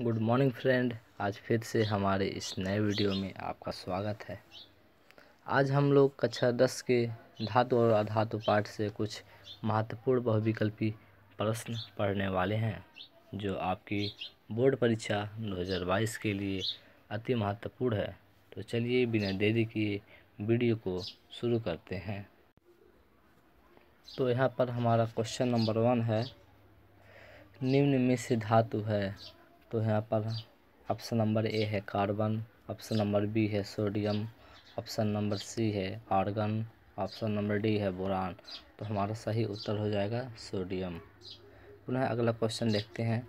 good morning friend आज फिर से हमारे इस नए वीडियो में आपका स्वागत है आज हम लोग कक्षा दस के धातु और अधातु पाठ से कुछ महत्वपूर्ण बहुविकल्पी प्रश्न पढ़ने वाले हैं जो आपकी बोर्ड परीक्षा 2022 के लिए अति महत्वपूर्ण है तो चलिए बिना देरी किए वीडियो को शुरू करते हैं तो यहाँ पर हमारा क्वेश्चन नंबर वन है निम्न में से धातु है तो यहाँ पर ऑप्शन नंबर ए है कार्बन ऑप्शन नंबर बी है सोडियम ऑप्शन नंबर सी है आर्गन ऑप्शन नंबर डी है बुरान तो हमारा सही उत्तर हो जाएगा सोडियम पुनः अगला क्वेश्चन देखते हैं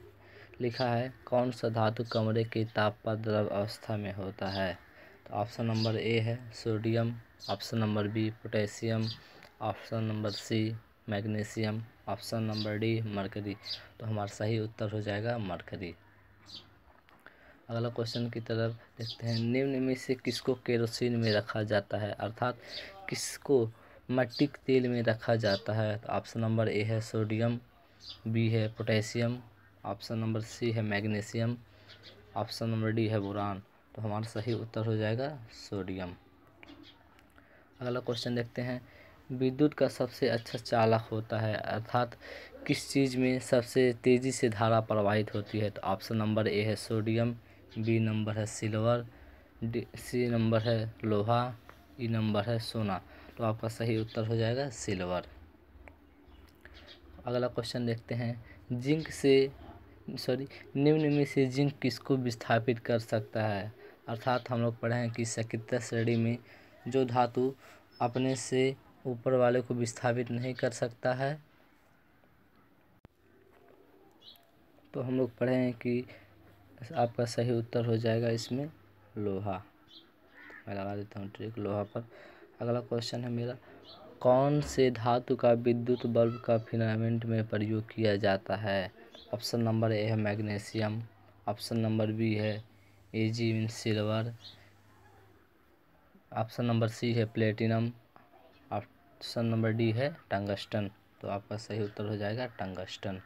लिखा है कौन सा धातु कमरे के ताप पर द्रव अवस्था में होता है तो ऑप्शन नंबर ए है sodium option number B potassium option number C magnesium option number D mercury तो हमारा सही उत्तर हो जाएगा मरकरी अगला क्वेश्चन की तरफ देखते हैं निम्न में से किसको केरोसिन में रखा जाता है अर्थात किसको के तेल में रखा जाता है तो ऑप्शन नंबर ए है सोडियम बी है पोटेशियम ऑप्शन नंबर सी है मैग्नीशियम ऑप्शन नंबर डी है बुरान तो हमारा सही उत्तर हो जाएगा सोडियम अगला क्वेश्चन देखते हैं विद्युत का सबसे अच्छा चालक होता है अर्थात किस चीज़ में सबसे तेज़ी से धारा प्रवाहित होती है तो ऑप्शन नंबर ए है सोडियम बी नंबर है सिल्वर डी सी नंबर है लोहा ई नंबर है सोना तो आपका सही उत्तर हो जाएगा सिल्वर अगला क्वेश्चन देखते हैं जिंक से सॉरी निम्न में से जिंक किसको विस्थापित कर सकता है अर्थात हम लोग पढ़े हैं कि सकित श्रेणी में जो धातु अपने से ऊपर वाले को विस्थापित नहीं कर सकता है तो हम लोग पढ़े हैं कि आपका सही उत्तर हो जाएगा इसमें लोहा मैं लगा देता हूँ ट्रिक लोहा पर अगला क्वेश्चन है मेरा कौन से धातु का विद्युत बल्ब का फिलामेंट में प्रयोग किया जाता है ऑप्शन नंबर ए है मैग्नीशियम ऑप्शन नंबर बी है A G mean silver option number C है प्लेटिनम ऑप्शन नंबर डी है टंगस्टन तो आपका सही उत्तर हो जाएगा टंगस्टन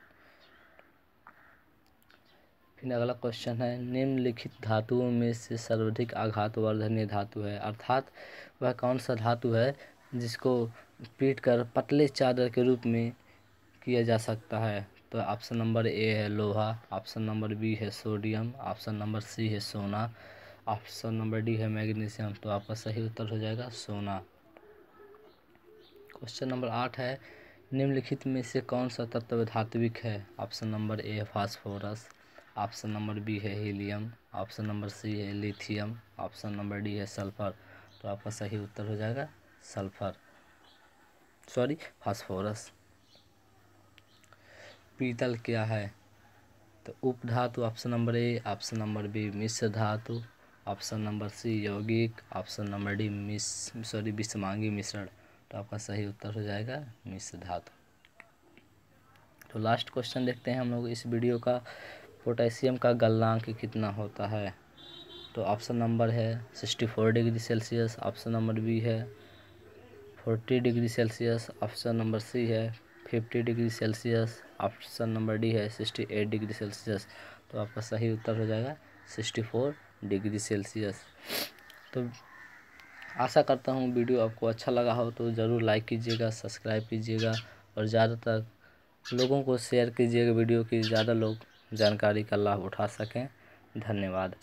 फिर अगला क्वेश्चन है निम्नलिखित धातुओं में से सर्वाधिक आघात वर्धनीय धातु है अर्थात वह कौन सा धातु है जिसको पीट कर पतले चादर के रूप में किया जा सकता है तो ऑप्शन नंबर ए है लोहा ऑप्शन नंबर बी है सोडियम ऑप्शन नंबर सी है सोना ऑप्शन नंबर डी है मैग्नीशियम तो आपका सही उत्तर हो जाएगा सोना क्वेश्चन नंबर आठ है निम्नलिखित में से कौन सा तत्व धात्विक है option number A phosphorus option number B है हीलियम ऑप्शन नंबर सी है लिथियम ऑप्शन नंबर डी है सल्फर तो आपका सही उत्तर हो जाएगा सल्फर सॉरी फास्फोरस पीतल क्या है तो उप धातु option number A option number B मिश्र धातु ऑप्शन नंबर सी यौगिक option number D miss sorry विषमांगी मिश्रण तो आपका सही उत्तर हो जाएगा मिश्र धातु तो लास्ट क्वेश्चन देखते हैं हम लोग इस वीडियो का पोटेशियम का गलनांक कितना होता है तो ऑप्शन नंबर है sixty four degree Celsius option number B है forty degree Celsius option number C है fifty degree Celsius option number D है सिक्सटी एट डिग्री सेल्सियस तो आपका सही उत्तर हो जाएगा सिक्सटी फोर डिग्री सेल्सियस तो आशा करता हूँ वीडियो आपको अच्छा लगा हो तो ज़रूर लाइक कीजिएगा सब्सक्राइब कीजिएगा और ज़्यादातर लोगों को शेयर कीजिएगा वीडियो की ज़्यादा लोग जानकारी का लाभ उठा सकें धन्यवाद